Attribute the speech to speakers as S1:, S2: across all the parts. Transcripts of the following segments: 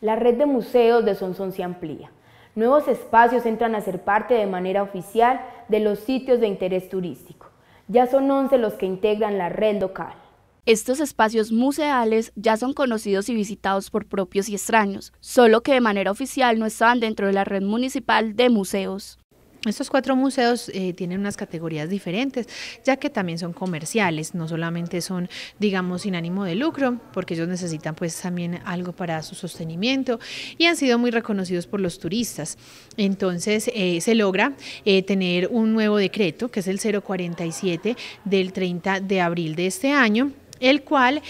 S1: La red de museos de Sonsón se amplía. Nuevos espacios entran a ser parte de manera oficial de los sitios de interés turístico. Ya son 11 los que integran la red local. Estos espacios museales ya son conocidos y visitados por propios y
S2: extraños, solo que de manera oficial no están dentro de la red municipal de museos. Estos cuatro museos eh, tienen unas categorías diferentes, ya que también son comerciales, no solamente son, digamos, sin ánimo de lucro, porque ellos necesitan pues también algo para su sostenimiento y han sido muy reconocidos por los turistas. Entonces eh, se logra eh, tener un nuevo decreto, que es el 047 del 30 de abril de este año, el cual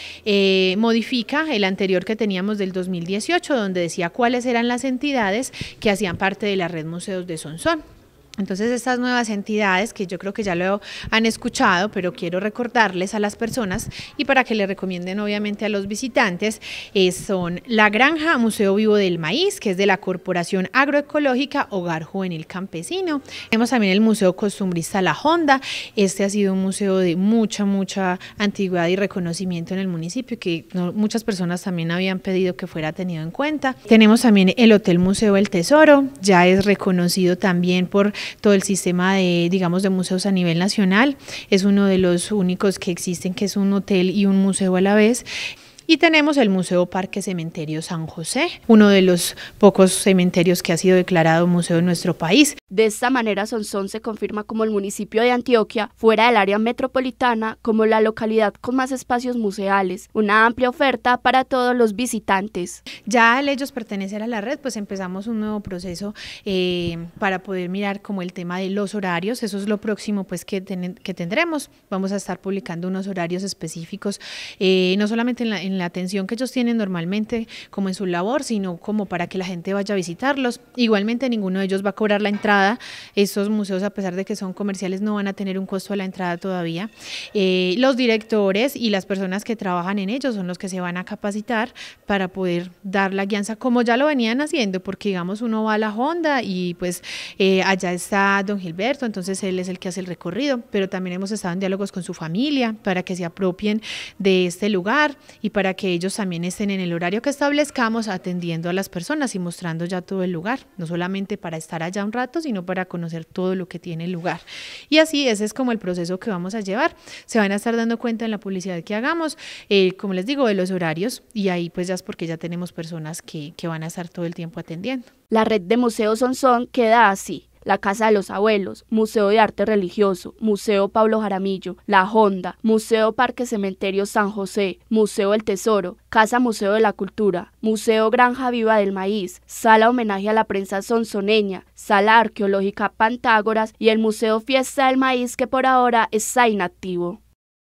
S2: modifica el anterior que teníamos del 2018, donde decía cuáles eran las entidades que hacían parte de la red Museos de Sonsón. Entonces estas nuevas entidades, que yo creo que ya lo han escuchado, pero quiero recordarles a las personas y para que le recomienden obviamente a los visitantes, eh, son La Granja, Museo Vivo del Maíz, que es de la Corporación Agroecológica Hogar Juvenil Campesino. Tenemos también el Museo Costumbrista La Honda, este ha sido un museo de mucha, mucha antigüedad y reconocimiento en el municipio que muchas personas también habían pedido que fuera tenido en cuenta. Tenemos también el Hotel Museo El Tesoro, ya es reconocido también por todo el sistema de, digamos, de museos a nivel nacional. Es uno de los únicos que existen, que es un hotel y un museo a la vez. Y tenemos el Museo Parque Cementerio San José, uno de los pocos cementerios que ha sido declarado museo en nuestro país. De esta manera,
S1: Sonsón se confirma como el municipio de Antioquia, fuera del área metropolitana, como la localidad
S2: con más espacios museales, una amplia oferta para todos los visitantes. Ya al ellos pertenecer a la red, pues empezamos un nuevo proceso eh, para poder mirar como el tema de los horarios, eso es lo próximo pues que, que tendremos. Vamos a estar publicando unos horarios específicos, eh, no solamente en la, la atención que ellos tienen normalmente como en su labor, sino como para que la gente vaya a visitarlos. Igualmente ninguno de ellos va a cobrar la entrada. Estos museos, a pesar de que son comerciales, no van a tener un costo a la entrada todavía. Eh, los directores y las personas que trabajan en ellos son los que se van a capacitar para poder dar la guianza, como ya lo venían haciendo, porque digamos uno va a la Honda y pues eh, allá está don Gilberto, entonces él es el que hace el recorrido, pero también hemos estado en diálogos con su familia para que se apropien de este lugar y para que ellos también estén en el horario que establezcamos atendiendo a las personas y mostrando ya todo el lugar, no solamente para estar allá un rato, sino para conocer todo lo que tiene lugar. Y así ese es como el proceso que vamos a llevar. Se van a estar dando cuenta en la publicidad que hagamos, eh, como les digo, de los horarios y ahí pues ya es porque ya tenemos personas que, van a estar todo el tiempo atendiendo.
S1: La red de museos son queda así la Casa de los Abuelos, Museo de Arte Religioso, Museo Pablo Jaramillo, La Honda, Museo Parque Cementerio San José, Museo El Tesoro, Casa Museo de la Cultura, Museo Granja Viva del Maíz, Sala Homenaje a la Prensa Sonsoneña, Sala Arqueológica Pantágoras y el Museo Fiesta del Maíz que por ahora está inactivo.